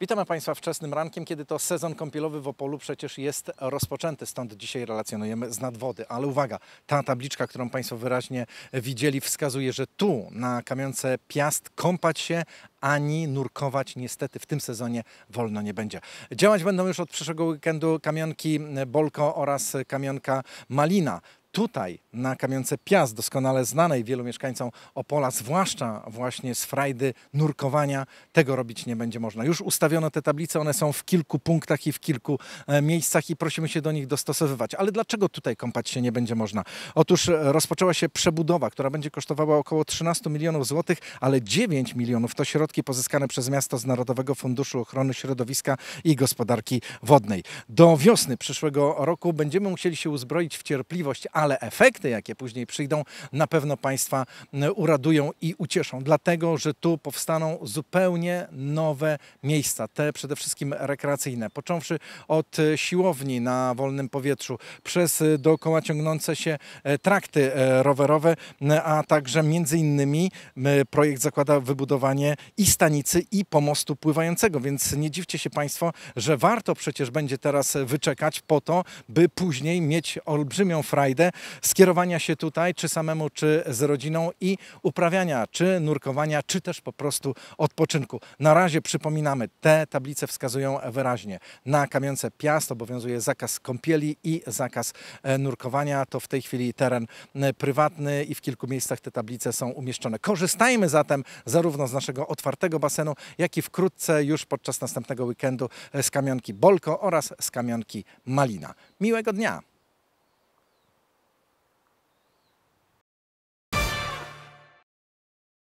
Witamy Państwa wczesnym rankiem, kiedy to sezon kąpielowy w Opolu przecież jest rozpoczęty, stąd dzisiaj relacjonujemy z nadwody. Ale uwaga, ta tabliczka, którą Państwo wyraźnie widzieli, wskazuje, że tu na kamionce Piast kąpać się ani nurkować niestety w tym sezonie wolno nie będzie. Działać będą już od przyszłego weekendu kamionki Bolko oraz kamionka Malina tutaj na kamionce Piast, doskonale znanej wielu mieszkańcom Opola, zwłaszcza właśnie z frajdy nurkowania, tego robić nie będzie można. Już ustawiono te tablice, one są w kilku punktach i w kilku e, miejscach i prosimy się do nich dostosowywać. Ale dlaczego tutaj kąpać się nie będzie można? Otóż e, rozpoczęła się przebudowa, która będzie kosztowała około 13 milionów złotych, ale 9 milionów to środki pozyskane przez miasto z Narodowego Funduszu Ochrony Środowiska i Gospodarki Wodnej. Do wiosny przyszłego roku będziemy musieli się uzbroić w cierpliwość, ale efekty, jakie później przyjdą, na pewno Państwa uradują i ucieszą, dlatego że tu powstaną zupełnie nowe miejsca, te przede wszystkim rekreacyjne, począwszy od siłowni na wolnym powietrzu, przez dookoła ciągnące się e, trakty e, rowerowe, a także między innymi projekt zakłada wybudowanie i stanicy, i pomostu pływającego, więc nie dziwcie się Państwo, że warto przecież będzie teraz wyczekać po to, by później mieć olbrzymią frajdę skierowania się tutaj, czy samemu, czy z rodziną i uprawiania, czy nurkowania, czy też po prostu odpoczynku. Na razie przypominamy, te tablice wskazują wyraźnie. Na kamionce Piast obowiązuje zakaz kąpieli i zakaz e, nurkowania. To w tej chwili teren e, prywatny i w kilku miejscach te tablice są umieszczone. Korzystajmy zatem zarówno z naszego otwartego basenu, jak i wkrótce już podczas następnego weekendu e, z kamionki Bolko oraz z kamionki Malina. Miłego dnia!